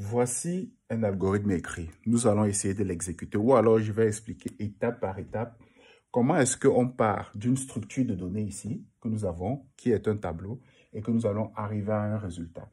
Voici un algorithme écrit. Nous allons essayer de l'exécuter ou alors je vais expliquer étape par étape comment est-ce qu'on part d'une structure de données ici que nous avons, qui est un tableau, et que nous allons arriver à un résultat.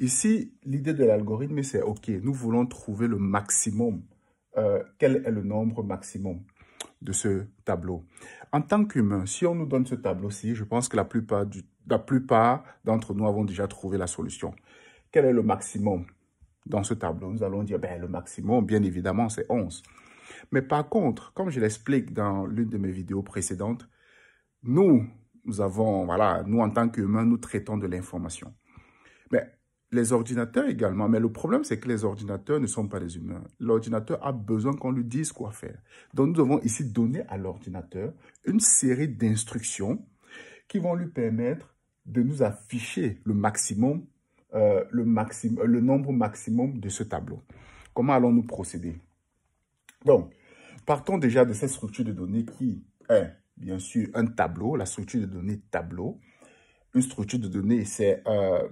Ici, l'idée de l'algorithme, c'est OK, nous voulons trouver le maximum. Euh, quel est le nombre maximum de ce tableau. En tant qu'humain, si on nous donne ce tableau-ci, je pense que la plupart, la plupart d'entre nous avons déjà trouvé la solution. Quel est le maximum dans ce tableau, nous allons dire ben, le maximum, bien évidemment, c'est 11. Mais par contre, comme je l'explique dans l'une de mes vidéos précédentes, nous, nous avons, voilà, nous en tant qu'humains, nous traitons de l'information. Mais les ordinateurs également, mais le problème, c'est que les ordinateurs ne sont pas des humains. L'ordinateur a besoin qu'on lui dise quoi faire. Donc, nous devons ici donner à l'ordinateur une série d'instructions qui vont lui permettre de nous afficher le maximum euh, le, maximum, le nombre maximum de ce tableau. Comment allons-nous procéder Donc, partons déjà de cette structure de données qui est, bien sûr, un tableau, la structure de données tableau. Une structure de données, c'est euh,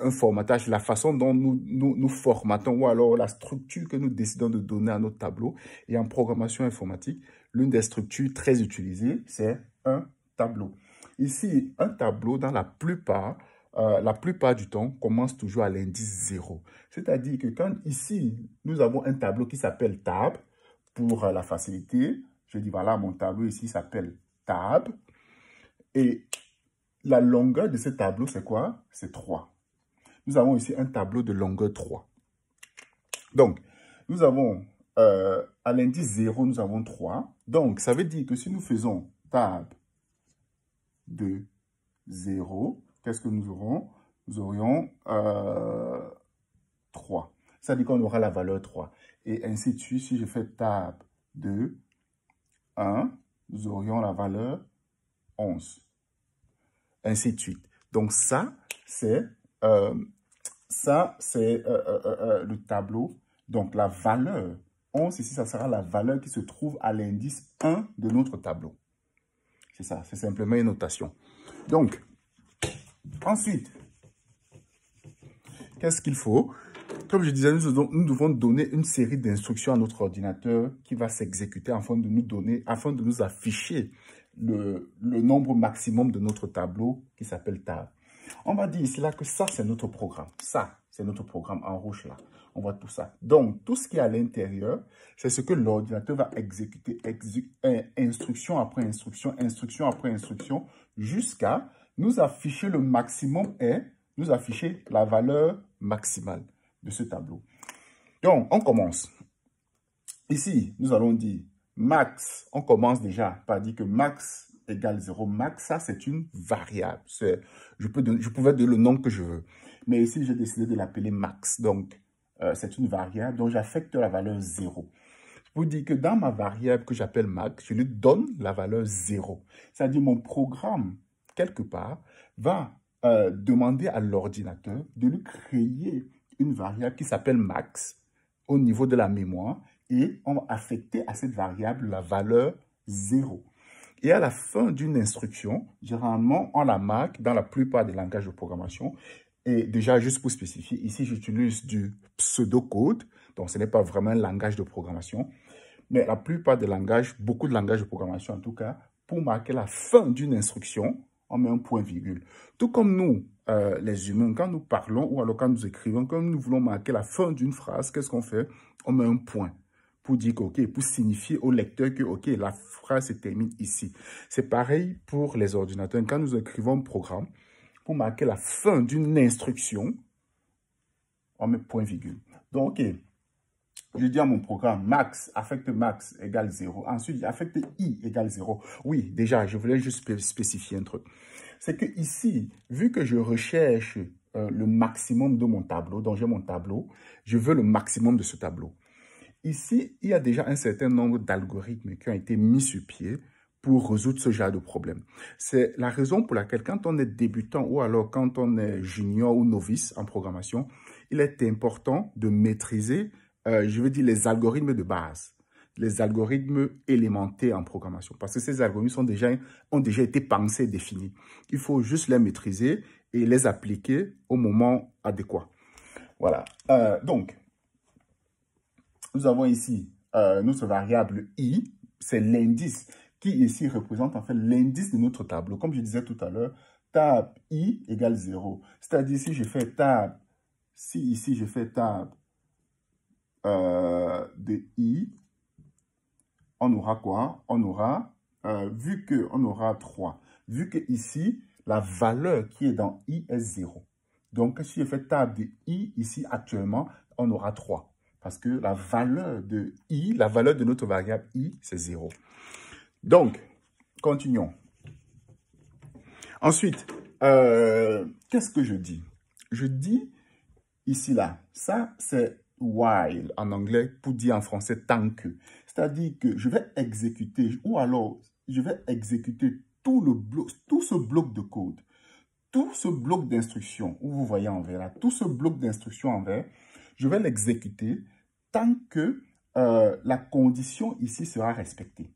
un formatage, la façon dont nous, nous, nous, formatons ou alors la structure que nous décidons de donner à notre tableau. Et en programmation informatique, l'une des structures très utilisées, c'est un tableau. Ici, un tableau, dans la plupart euh, la plupart du temps, commence toujours à l'indice 0. C'est-à-dire que quand ici, nous avons un tableau qui s'appelle tab, pour euh, la facilité, je dis voilà, mon tableau ici s'appelle tab. Et la longueur de ce tableau, c'est quoi C'est 3. Nous avons ici un tableau de longueur 3. Donc, nous avons euh, à l'indice 0, nous avons 3. Donc, ça veut dire que si nous faisons tab de 0, qu'est-ce que nous aurons Nous aurions 3. Euh, ça dit qu'on aura la valeur 3. Et ainsi de suite, si je fais tab 2, 1, nous aurions la valeur 11. Ainsi de suite. Donc ça, c'est euh, ça, c'est euh, le tableau. Donc la valeur 11, ici, ça sera la valeur qui se trouve à l'indice 1 de notre tableau. C'est ça, c'est simplement une notation. Donc, Ensuite, qu'est-ce qu'il faut Comme je disais, nous devons donner une série d'instructions à notre ordinateur qui va s'exécuter afin de nous donner, afin de nous afficher le, nombre maximum de notre tableau qui s'appelle table. On va dire ici là que ça, c'est notre programme. Ça, c'est notre programme en rouge là. On voit tout ça. Donc, tout ce qui est à l'intérieur, c'est ce que l'ordinateur va exécuter, instruction après instruction, instruction après instruction, jusqu'à nous afficher le maximum et nous afficher la valeur maximale de ce tableau. Donc, on commence. Ici, nous allons dire max. On commence déjà par dire que max égale 0. Max, ça, c'est une variable. Je, peux je pouvais donner le nom que je veux. Mais ici, j'ai décidé de l'appeler max. Donc, euh, c'est une variable dont j'affecte la valeur 0. Je vous dis que dans ma variable que j'appelle max, je lui donne la valeur 0. C'est-à-dire, mon programme quelque part, va euh, demander à l'ordinateur de lui créer une variable qui s'appelle max au niveau de la mémoire et on va affecter à cette variable la valeur 0. Et à la fin d'une instruction, généralement, on la marque dans la plupart des langages de programmation. Et déjà, juste pour spécifier, ici, j'utilise du pseudocode. Donc, ce n'est pas vraiment un langage de programmation. Mais la plupart des langages, beaucoup de langages de programmation en tout cas, pour marquer la fin d'une instruction, on met un point virgule. Tout comme nous, euh, les humains, quand nous parlons ou alors quand nous écrivons, comme nous voulons marquer la fin d'une phrase, qu'est-ce qu'on fait On met un point pour dire OK, pour signifier au lecteur que, OK, la phrase se termine ici. C'est pareil pour les ordinateurs. Quand nous écrivons un programme, pour marquer la fin d'une instruction, on met point virgule. Donc, je dis à mon programme, max, affecte max égale 0. Ensuite, affecte i égale 0. Oui, déjà, je voulais juste spécifier un truc. C'est que ici, vu que je recherche euh, le maximum de mon tableau, donc j'ai mon tableau, je veux le maximum de ce tableau. Ici, il y a déjà un certain nombre d'algorithmes qui ont été mis sur pied pour résoudre ce genre de problème. C'est la raison pour laquelle quand on est débutant ou alors quand on est junior ou novice en programmation, il est important de maîtriser euh, je veux dire, les algorithmes de base, les algorithmes élémentaires en programmation, parce que ces algorithmes sont déjà, ont déjà été pensés définis. Il faut juste les maîtriser et les appliquer au moment adéquat. Voilà. Euh, donc, nous avons ici euh, notre variable i, c'est l'indice qui ici représente en fait l'indice de notre tableau. Comme je disais tout à l'heure, tab i égale 0. C'est-à-dire si je fais tab, si ici je fais tab euh, de i, on aura quoi On aura, euh, vu que on aura 3, vu que ici, la valeur qui est dans i est 0. Donc, si je fais table de i, ici, actuellement, on aura 3. Parce que la valeur de i, la valeur de notre variable i, c'est 0. Donc, continuons. Ensuite, euh, qu'est-ce que je dis Je dis, ici, là, ça, c'est while en anglais pour dire en français tant que. C'est-à-dire que je vais exécuter, ou alors je vais exécuter tout, le bloc, tout ce bloc de code, tout ce bloc d'instruction, où vous voyez en vert tout ce bloc d'instruction en vert, je vais l'exécuter tant que euh, la condition ici sera respectée.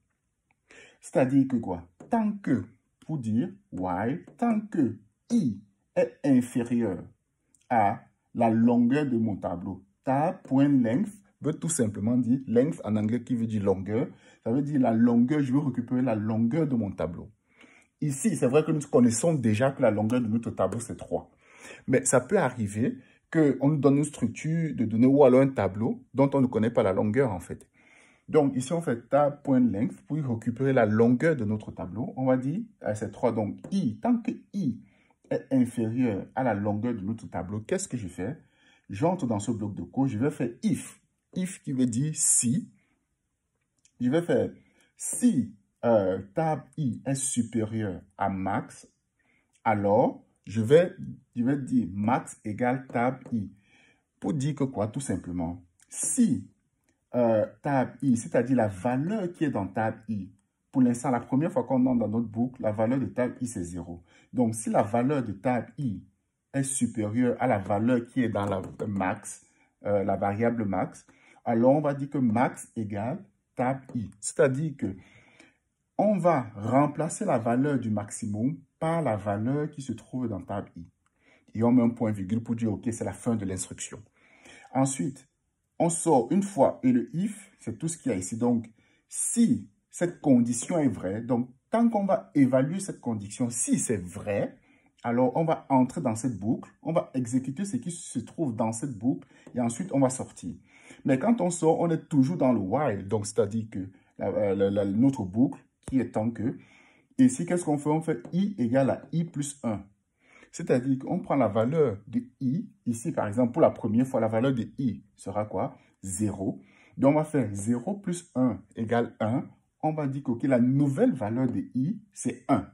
C'est-à-dire que quoi Tant que, pour dire while, tant que i est inférieur à la longueur de mon tableau, tar.length veut tout simplement dire length en anglais qui veut dire longueur. Ça veut dire la longueur, je veux récupérer la longueur de mon tableau. Ici, c'est vrai que nous connaissons déjà que la longueur de notre tableau, c'est 3. Mais ça peut arriver qu'on nous donne une structure de données ou alors un tableau dont on ne connaît pas la longueur en fait. Donc ici, on fait tab.length pour récupérer la longueur de notre tableau. On va dire, c'est 3, donc i, tant que i est inférieur à la longueur de notre tableau, qu'est-ce que je fais J'entre dans ce bloc de code, je vais faire if. If qui veut dire si. Je vais faire si euh, table tab i est supérieur à max, alors je vais, dire max égale tab i. Pour dire que quoi Tout simplement, si euh, tab i, c'est-à-dire la valeur qui est dans tab i, pour l'instant, la première fois qu'on entre dans notre boucle, la valeur de tab i, c'est 0. Donc, si la valeur de tab i est supérieur à la valeur qui est dans la max, euh, la variable max, alors on va dire que max égale tab i. C'est-à-dire que on va remplacer la valeur du maximum par la valeur qui se trouve dans tab i. Et on met un point virgule pour dire, OK, c'est la fin de l'instruction. Ensuite, on sort une fois et le if, c'est tout ce qu'il y a ici. Donc, si cette condition est vraie, donc tant qu'on va évaluer cette condition, si c'est vrai, alors, on va entrer dans cette boucle, on va exécuter ce qui se trouve dans cette boucle et ensuite, on va sortir. Mais quand on sort, on est toujours dans le while, donc c'est-à-dire que euh, notre boucle qui est tant que. Ici, qu'est-ce qu'on fait On fait i égale à i plus 1. C'est-à-dire qu'on prend la valeur de i. Ici, par exemple, pour la première fois, la valeur de i sera quoi 0. Donc, on va faire 0 plus 1 égale 1. On va dire que la nouvelle valeur de i, c'est 1.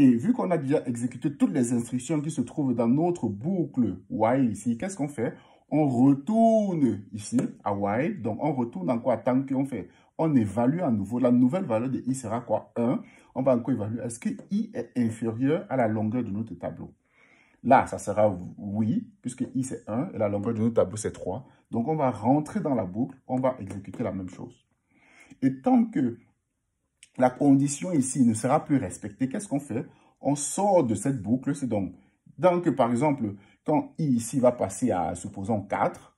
Et vu qu'on a déjà exécuté toutes les instructions qui se trouvent dans notre boucle while ici, qu'est-ce qu'on fait On retourne ici à while. Donc, on retourne en quoi Tant qu'on fait, on évalue à nouveau. La nouvelle valeur de i sera quoi 1. On va encore évaluer. Est-ce que i est inférieur à la longueur de notre tableau Là, ça sera oui, puisque i c'est 1 et la longueur de notre tableau c'est 3. Donc, on va rentrer dans la boucle. On va exécuter la même chose. Et tant que la condition ici ne sera plus respectée, qu'est-ce qu'on fait On sort de cette boucle, c'est donc, donc par exemple, quand i ici va passer à, supposons, 4,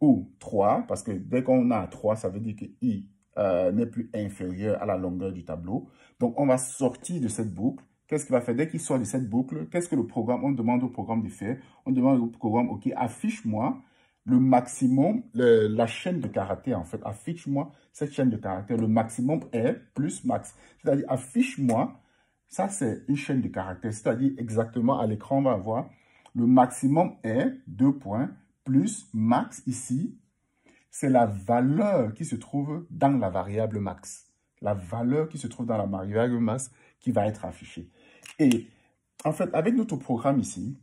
ou 3, parce que dès qu'on a 3, ça veut dire que i euh, n'est plus inférieur à la longueur du tableau. Donc, on va sortir de cette boucle. Qu'est-ce qu'il va faire dès qu'il sort de cette boucle Qu'est-ce que le programme On demande au programme de faire. On demande au programme, OK, affiche-moi le maximum, la chaîne de caractère, en fait, affiche-moi cette chaîne de caractère, Le maximum est plus max. C'est-à-dire, affiche-moi, ça c'est une chaîne de caractère, C'est-à-dire, exactement à l'écran, on va avoir le maximum est, deux points, plus max ici, c'est la valeur qui se trouve dans la variable max. La valeur qui se trouve dans la variable max qui va être affichée. Et en fait, avec notre programme ici,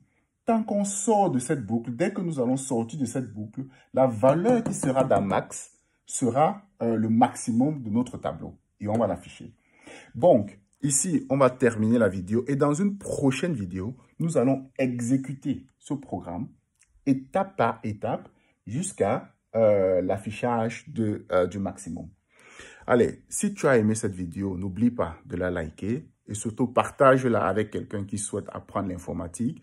qu'on sort de cette boucle, dès que nous allons sortir de cette boucle, la valeur qui sera d'un max sera euh, le maximum de notre tableau. Et on va l'afficher. Donc, ici, on va terminer la vidéo. Et dans une prochaine vidéo, nous allons exécuter ce programme étape par étape jusqu'à euh, l'affichage euh, du maximum. Allez, si tu as aimé cette vidéo, n'oublie pas de la liker et surtout partage-la avec quelqu'un qui souhaite apprendre l'informatique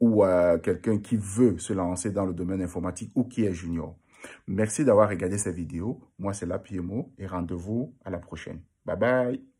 ou euh, quelqu'un qui veut se lancer dans le domaine informatique ou qui est junior. Merci d'avoir regardé cette vidéo. Moi, c'est la et rendez-vous à la prochaine. Bye bye.